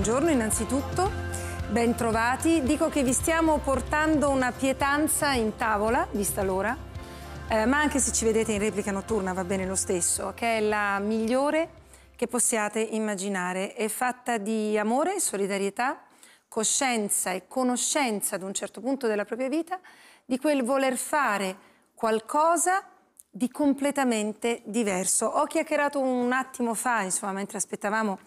buongiorno innanzitutto, ben trovati. Dico che vi stiamo portando una pietanza in tavola, vista l'ora, eh, ma anche se ci vedete in replica notturna va bene lo stesso, che è la migliore che possiate immaginare. È fatta di amore, solidarietà, coscienza e conoscenza ad un certo punto della propria vita di quel voler fare qualcosa di completamente diverso. Ho chiacchierato un attimo fa, insomma, mentre aspettavamo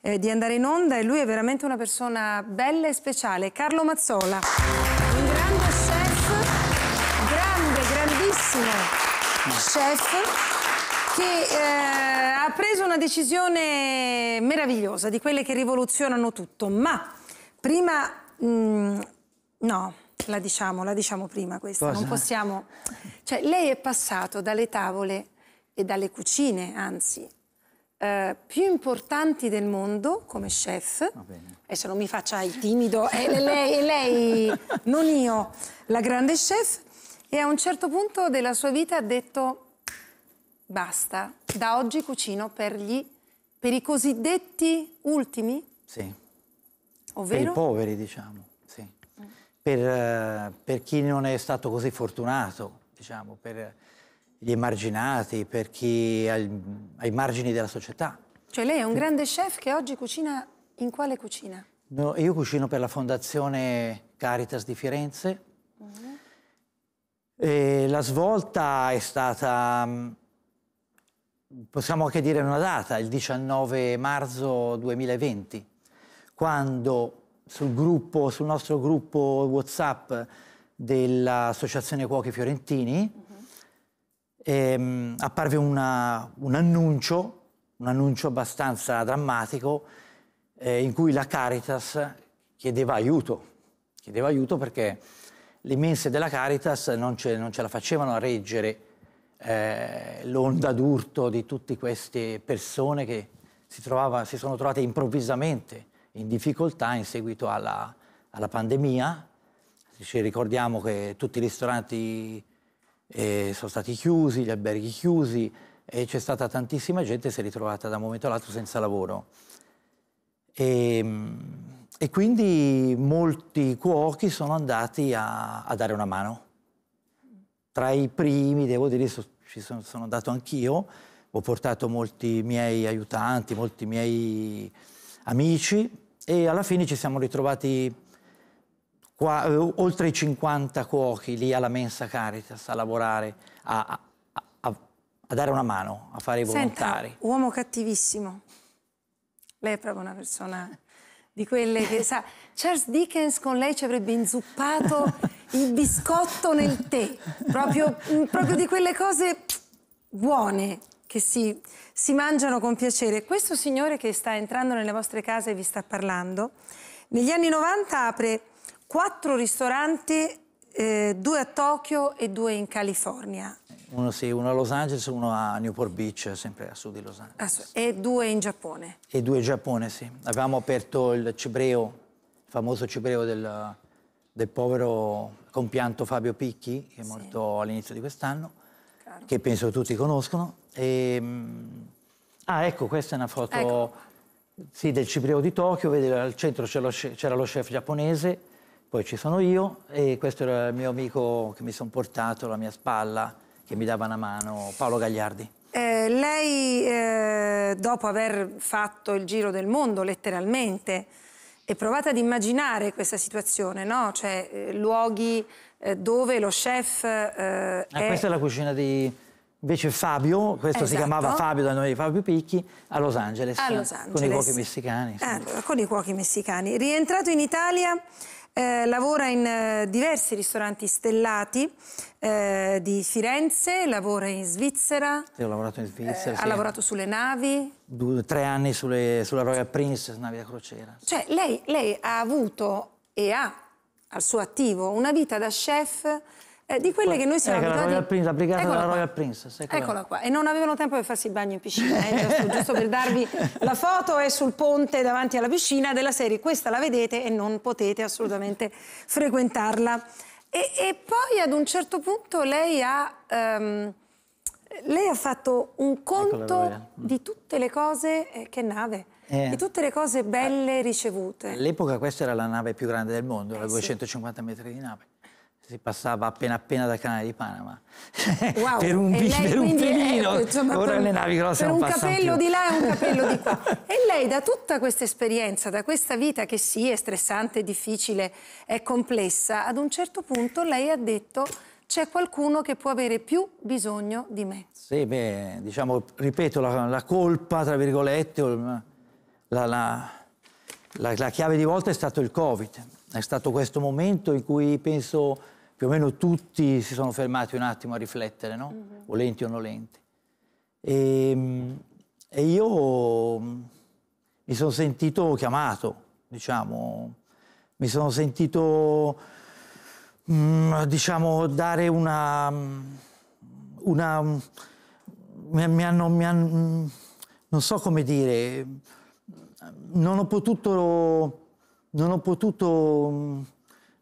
eh, di andare in onda e lui è veramente una persona bella e speciale, Carlo Mazzola. Un grande chef, grande, grandissimo chef che eh, ha preso una decisione meravigliosa, di quelle che rivoluzionano tutto, ma prima mh, mm, no, la diciamo, la diciamo prima questa. Cosa? Non possiamo... Cioè, lei è passato dalle tavole e dalle cucine, anzi, eh, più importanti del mondo come chef. Adesso non mi faccia il timido, è lei, è lei, non io, la grande chef. E a un certo punto della sua vita ha detto basta, da oggi cucino per, gli, per i cosiddetti ultimi. Sì. Ovvero? Per i poveri, diciamo per, eh, per chi non è stato così fortunato, diciamo, per gli emarginati, per chi ha ai margini della società. Cioè lei è un grande chef che oggi cucina in quale cucina? No, io cucino per la Fondazione Caritas di Firenze. Mm -hmm. la svolta è stata, mm, possiamo anche dire una data, il 19 marzo 2020, quando sul gruppo, sul nostro gruppo WhatsApp dell'Associazione Cuochi Fiorentini, uh-huh. Ehm, e, apparve una, un annuncio, un annuncio abbastanza drammatico, eh, in cui la Caritas chiedeva aiuto, chiedeva aiuto perché le mense della Caritas non ce, non ce la facevano a reggere eh, l'onda d'urto di tutte queste persone che si, trovava, si sono trovate improvvisamente in difficoltà in seguito alla, alla pandemia. Ci ricordiamo che tutti i ristoranti eh, sono stati chiusi, gli alberghi chiusi e c'è stata tantissima gente che si è ritrovata da un momento all'altro senza lavoro. E, ehm, e quindi molti cuochi sono andati a, a, dare una mano. Tra i primi, devo dire, so, ci sono, sono andato anch'io, ho portato molti miei aiutanti, molti miei amici e alla fine ci siamo ritrovati qua, eh, oltre i 50 cuochi lì alla mensa Caritas a lavorare, a, a, a, a dare una mano, a fare i volontari. Senta, uomo cattivissimo. Lei è proprio una persona di quelle che sa Charles Dickens con lei ci avrebbe inzuppato il biscotto nel tè proprio, proprio di quelle cose buone che si, si mangiano con piacere. Questo signore che sta entrando nelle vostre case e vi sta parlando, negli anni 90 apre quattro ristoranti, eh, due a Tokyo e due in California. Uno, sì, uno a Los Angeles, uno a Newport Beach, sempre a sud di Los Angeles. E due in Giappone. E due in Giappone, sì. Avevamo aperto il cibreo, il famoso cibreo del, del povero compianto Fabio Picchi, che è morto sì. all'inizio di quest'anno. Chiaro. che penso tutti conoscono. E... Ehm, ah, ecco, questa è una foto ecco. sì, del Cipriolo di Tokyo, vedi al centro c'era lo chef giapponese, poi ci sono io e questo era il mio amico che mi sono portato la mia spalla, che mi dava una mano, Paolo Gagliardi. Eh, lei, eh, dopo aver fatto il giro del mondo, letteralmente, e provata ad immaginare questa situazione, no? Cioè, eh, luoghi eh, dove lo chef eh, ah, Questa è la cucina di... Invece Fabio, questo esatto. si chiamava esatto. Fabio da noi di Fabio Picchi, a Los Angeles, a Los Angeles. con i cuochi messicani. Sì. Allora, eh, con i cuochi messicani. Rientrato in Italia, eh, lavora in eh, diversi ristoranti stellati eh, di Firenze, lavora in Svizzera. Io ho lavorato in Svizzera. Eh, sì. Ha lavorato sulle navi. Due, tre anni sulle, sulla Royal Princess, navi da crociera. Cioè, lei, lei ha avuto e ha al suo attivo una vita da chef eh, di quelle che noi siamo ecco abituati... La Royal Prince, applicata dalla Royal Princess. Eccola. eccola qua. E non avevano tempo per farsi il bagno in piscina, eh? giusto, giusto, per darvi la foto, è sul ponte davanti alla piscina della serie. Questa la vedete e non potete assolutamente frequentarla. E, e poi ad un certo punto lei ha... Um, lei ha fatto un conto di tutte le cose eh, che nave. Eh, di tutte le cose belle eh. ricevute. All'epoca questa era la nave più grande del mondo, eh, 250 sì. metri di nave. Si passava appena appena dal canale di Panama. Wow. per un, lei, per un pelino. Eh, è, insomma, Ora per, le navi grosse non passano Per un capello più. di là e un capello di qua. e lei da tutta questa esperienza, da questa vita che sì, è stressante, difficile, è complessa, ad un certo punto lei ha detto c'è qualcuno che può avere più bisogno di me. Sì, beh, diciamo, ripeto, la, la colpa, tra virgolette, o il, la, la, la, la chiave di volta è stato il Covid, è stato questo momento in cui penso più o meno tutti si sono fermati un attimo a riflettere, no? Mm-hmm. volenti o nolenti. E, ehm, e io mm, mi sono sentito chiamato, diciamo, mi sono sentito, mm, diciamo, dare una... Mm, una mi, mi hanno, mi hanno, non so come dire non ho potuto, non ho potuto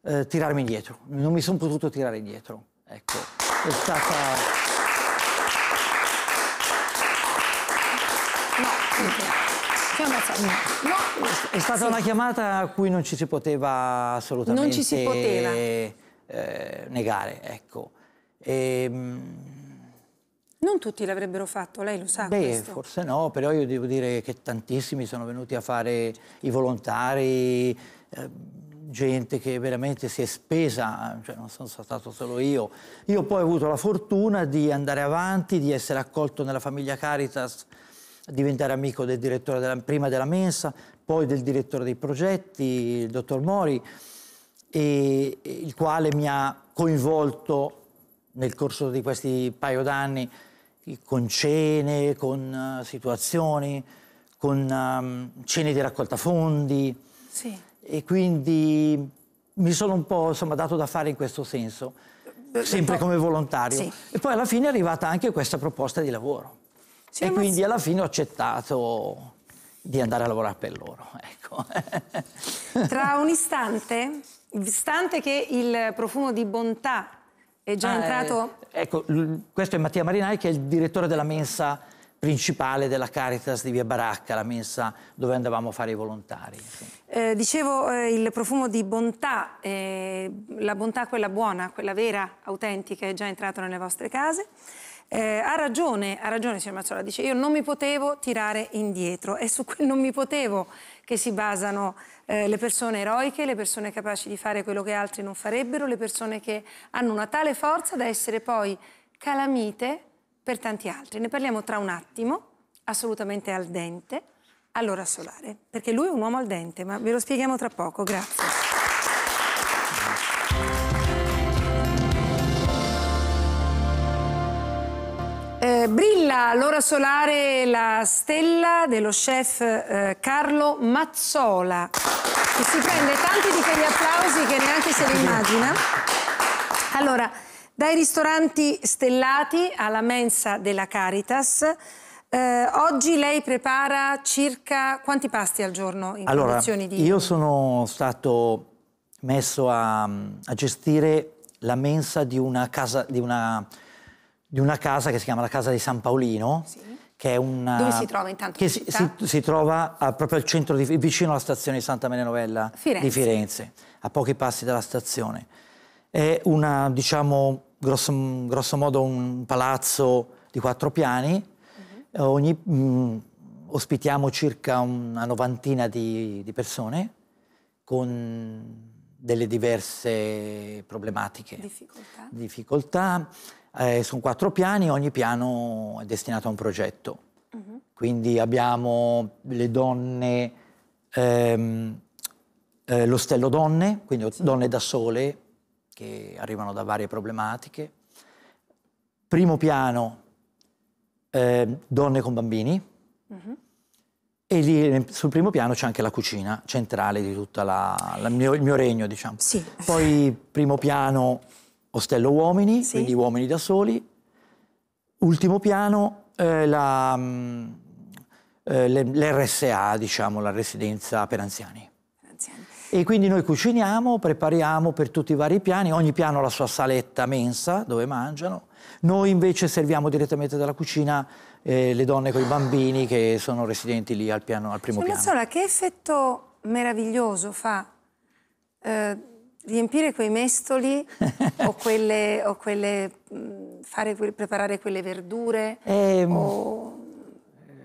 eh, tirarmi indietro, non mi sono potuto tirare indietro. Ecco, è stata... No, è stata sì. una chiamata a cui non ci si poteva assolutamente non ci si poteva. Eh, negare, ecco. E, ehm, non tutti l'avrebbero fatto, lei lo sa Beh, questo. forse no, però io devo dire che tantissimi sono venuti a fare i volontari, eh, gente che veramente si è spesa, cioè non sono stato solo io. Io poi ho avuto la fortuna di andare avanti, di essere accolto nella famiglia Caritas, diventare amico del direttore della, prima della mensa, poi del direttore dei progetti, il dottor Mori, e, il quale mi ha coinvolto nel corso di questi paio d'anni con cene, con eh, situazioni, con um, cene di raccolta fondi. Sì. E quindi mi sono un po' insomma, dato da fare in questo senso, eh, sempre come volontario. Sì. E poi alla fine è arrivata anche questa proposta di lavoro. Sì, e quindi alla fine ho accettato di andare a lavorare per loro. Ecco. Tra un istante, istante che il profumo di bontà è già ah, entrato? Eh, ecco, questo è Mattia Marinai che è il direttore della mensa principale della Caritas di Via Baracca, la mensa dove andavamo a fare i volontari. Eh, dicevo eh, il profumo di bontà, eh, la bontà quella buona, quella vera, autentica, è già entrato nelle vostre case. Eh, ha ragione, ha ragione signor Mazzola, dice io non mi potevo tirare indietro, è su quel non mi potevo che si basano eh, le persone eroiche, le persone capaci di fare quello che altri non farebbero, le persone che hanno una tale forza da essere poi calamite per tanti altri. Ne parliamo tra un attimo, assolutamente al dente. Allora Solare, perché lui è un uomo al dente, ma ve lo spieghiamo tra poco, grazie. Era l'ora solare la stella dello chef eh, Carlo Mazzola, che si prende tanti di quegli applausi che neanche se li immagina. Allora, dai ristoranti stellati alla mensa della Caritas, eh, oggi lei prepara circa quanti pasti al giorno in allora, condizioni di... io sono stato messo a, a gestire la mensa di una casa, di una di una casa che si chiama la Casa di San Paolino. Sì. Che è una, Dove si trova intanto? Che si, si, si, trova a, ah, proprio al centro, di, vicino alla stazione di Santa Menenovella Firenze. di Firenze, a pochi passi dalla stazione. È una, diciamo, grosso, mm, grosso modo un palazzo di quattro piani, uh mm-hmm. -huh. Ogni, mh, mm, ospitiamo circa una novantina di, di persone con delle diverse problematiche, difficoltà, difficoltà eh, sono quattro piani, ogni piano è destinato a un progetto. Mm-hmm. Quindi abbiamo le donne, ehm, eh, l'ostello donne, quindi sì. donne da sole che arrivano da varie problematiche. Primo piano, eh, donne con bambini. Mm-hmm. E lì sul primo piano c'è anche la cucina centrale di tutto il mio regno, diciamo. Sì. Poi primo piano ostello uomini, sì. quindi uomini da soli, ultimo piano eh, la, mm, eh, l'RSA, diciamo, la residenza per anziani. E quindi noi cuciniamo, prepariamo per tutti i vari piani, ogni piano ha la sua saletta mensa dove mangiano. Noi invece serviamo direttamente dalla cucina eh, le donne con i bambini che sono residenti lì al, piano, al primo Signor piano. Mazzola, che effetto meraviglioso fa eh, riempire quei mestoli o quelle, o quelle fare, preparare quelle verdure? Eh, o...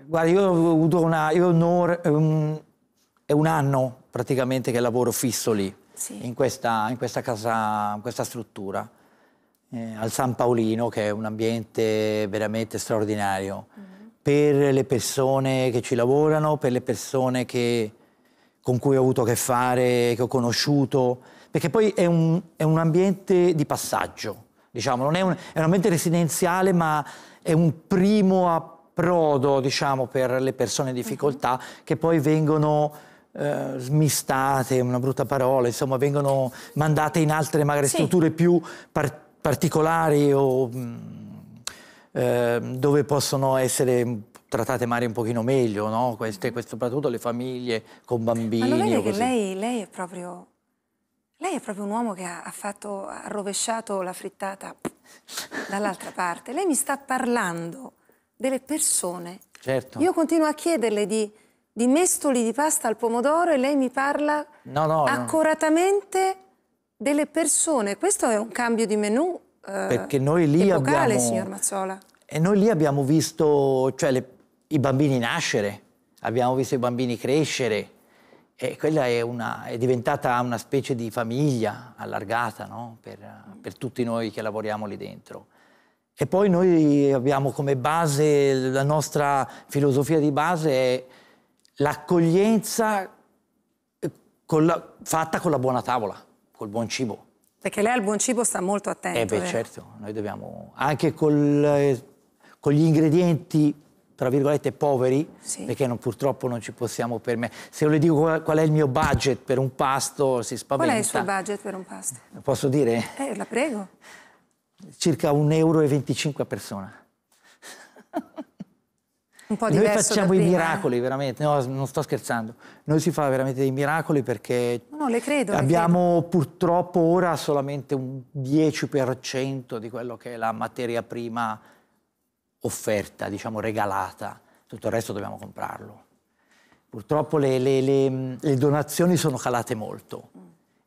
Guarda, io ho avuto una, io non, è un anno praticamente che lavoro fisso lì, sì. in, questa, in, questa, casa, in questa struttura, eh, al San Paolino, che è un ambiente veramente straordinario. Mm -hmm. Per le persone che ci lavorano, per le persone che, con cui ho avuto a che fare, che ho conosciuto, perché poi è un, è un ambiente di passaggio, diciamo, non è un, è un ambiente residenziale ma è un primo approdo diciamo, per le persone in difficoltà mhm. che poi vengono eh, smistate, una brutta parola, insomma vengono mandate in altre magari sì. strutture più par particolari o mm, eh, dove possono essere trattate magari un pochino meglio, no? Queste, mm. questo, soprattutto le famiglie con bambini. Ma lo vede che lei, lei è proprio lei è proprio un uomo che ha, fatto, ha rovesciato la frittata dall'altra parte. Lei mi sta parlando delle persone. Certo. Io continuo a chiederle di, di mestoli di pasta al pomodoro e lei mi parla no, no, accuratamente no. delle persone. Questo è un cambio di menu eh, noi lì epocale, abbiamo... signor Mazzola. E noi lì abbiamo visto cioè, le, i bambini nascere, abbiamo visto i bambini crescere, e quella è, una, è, diventata una specie di famiglia allargata no? per, per tutti noi che lavoriamo lì dentro. E poi noi abbiamo come base, la nostra filosofia di base è l'accoglienza eh, con la, fatta con la buona tavola, col buon cibo. Perché lei al buon cibo sta molto attento. Eh beh, eh. certo, noi dobbiamo, anche col, eh, con gli ingredienti tra virgolette poveri, sì. perché non, purtroppo non ci possiamo permettere. Se io le dico qual, qual, è il mio budget per un pasto, si spaventa. Qual è il suo budget per un pasto? Posso dire? Eh, la prego. Circa 1,25 euro a persona. Un po' Noi facciamo i prima, eh. miracoli, veramente. No, non sto scherzando. Noi si fa veramente dei miracoli perché no, le credo, abbiamo le credo. purtroppo ora solamente un 10% di quello che è la materia prima offerta, diciamo regalata, tutto il resto dobbiamo comprarlo. Purtroppo le, le, le, le donazioni sono calate molto.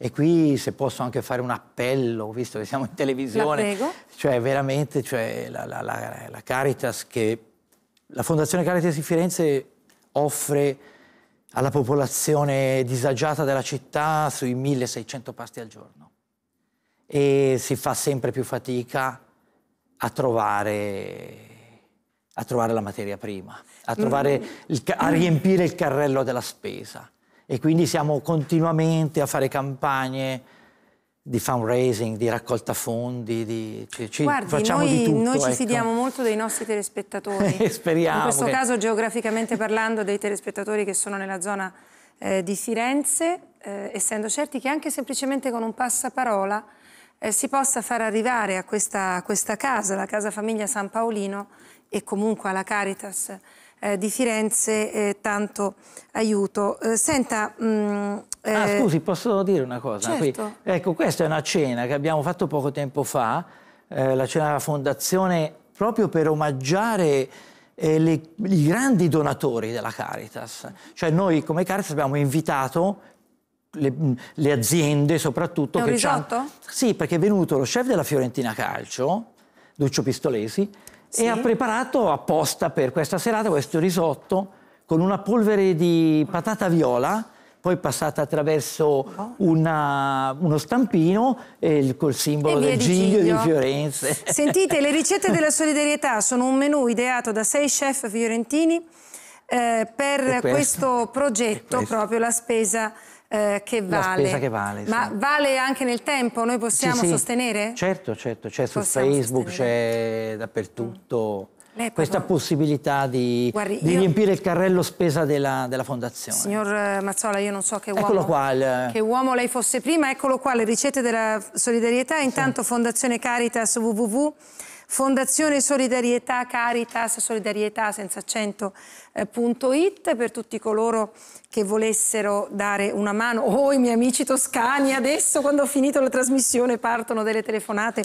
E qui se posso anche fare un appello, visto che siamo in televisione, cioè veramente cioè, la, la, la, la, Caritas che la Fondazione Caritas di Firenze offre alla popolazione disagiata della città sui 1600 pasti al giorno e si fa sempre più fatica a trovare a trovare la materia prima, a, mm. il, a riempire il carrello della spesa. E quindi siamo continuamente a fare campagne di fundraising, di raccolta fondi, di, ci, ci Guardi, facciamo noi, di tutto. Noi ci ecco. fidiamo molto dei nostri telespettatori. Eh, speriamo. In questo che... caso, geograficamente parlando, dei telespettatori che sono nella zona eh, di Firenze, eh, essendo certi che anche semplicemente con un passaparola eh, si possa far arrivare a questa, a questa casa, la Casa Famiglia San Paolino, e comunque alla Caritas eh, di Firenze eh, tanto aiuto. Eh, senta... Mh, mm, ah, eh, scusi, posso dire una cosa? Certo. Ecco, questa è una cena che abbiamo fatto poco tempo fa, eh, la cena della Fondazione, proprio per omaggiare eh, le, i grandi donatori della Caritas. Cioè noi come Caritas abbiamo invitato le, le aziende soprattutto... È un risotto? Sì, perché è venuto lo chef della Fiorentina Calcio, Duccio Pistolesi, sì. e ha preparato apposta per questa serata questo risotto con una polvere di patata viola poi passata attraverso una, uno stampino eh, col simbolo del Giglio, di Fiorenze. Sentite, le ricette della solidarietà sono un menù ideato da sei chef fiorentini eh, per questo, questo progetto, questo. proprio la spesa eh, che vale. Che vale sì. Ma vale anche nel tempo? Noi possiamo sì, sì. sostenere? Certo, certo, c'è su Facebook, c'è dappertutto. Mm. Lei, eh, questa possibilità di, Guardi, di io... riempire il carrello spesa della, della, fondazione. Signor eh, Mazzola, io non so che uomo, qua, il... che uomo, lei fosse prima, eccolo qua, le ricette della solidarietà, intanto sì. Fondazione Caritas www Fondazione Solidarietà Caritas Solidarietà senza accento.it eh, per tutti coloro che volessero dare una mano. Oh, i miei amici toscani adesso quando ho finito la trasmissione partono delle telefonate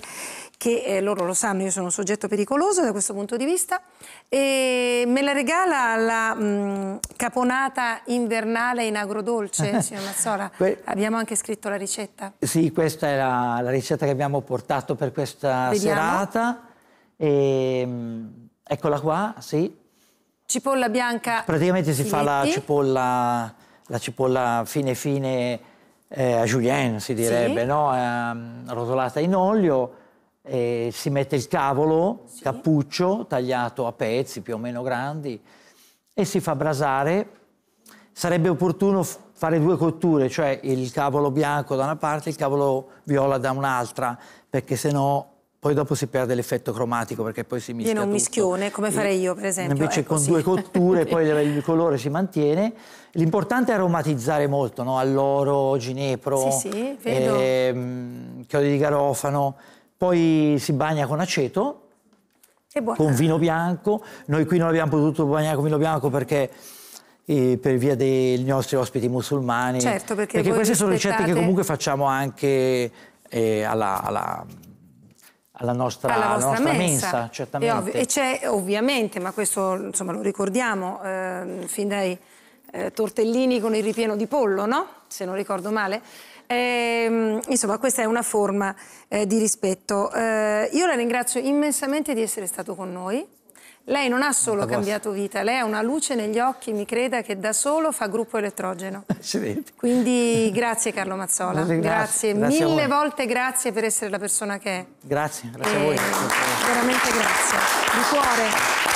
che eh, loro lo sanno, io sono un soggetto pericoloso da questo punto di vista. E me la regala la mh, mm, caponata invernale in agrodolce, signor Mazzola? Que abbiamo anche scritto la ricetta. Sì, questa è la, la ricetta che abbiamo portato per questa Vediamo. serata. E, ehm, eccola qua, sì. Cipolla bianca. Praticamente si filetti. fa la cipolla, la cipolla fine fine eh, a julienne, si direbbe, sì. no? eh, rotolata in olio. Eh, si mette il cavolo, sì. cappuccio, tagliato a pezzi più o meno grandi e si fa brasare. Sarebbe opportuno fare due cotture, cioè il cavolo bianco da una parte e il cavolo viola da un'altra, perché sennò poi dopo si perde l'effetto cromatico perché poi si mischia. Viene un mischione, come farei io per esempio. Invece ecco, con sì. due cotture poi il colore si mantiene. L'importante è aromatizzare molto, no? alloro, ginepro, sì, sì, ehm, chiodi di garofano. Poi si bagna con aceto, con vino bianco. Noi qui non abbiamo potuto bagnare con vino bianco perché eh, per via dei nostri ospiti musulmani. Certo, perché, perché queste rispettate... sono ricette che comunque facciamo anche eh, alla, alla alla nostra, alla alla nostra mensa. mensa. certamente. E c'è ovviamente, ma questo insomma, lo ricordiamo eh, fin dai eh, tortellini con il ripieno di pollo, no? Se non ricordo male. Eh, insomma, questa è una forma eh, di rispetto. Eh, io la ringrazio immensamente di essere stato con noi. Lei non ha solo cambiato vita, lei ha una luce negli occhi, mi creda, che da solo fa gruppo elettrogeno. Quindi grazie Carlo Mazzola, grazie, grazie. grazie mille volte grazie per essere la persona che è. Grazie, grazie e a voi. Eh, veramente grazie, di cuore.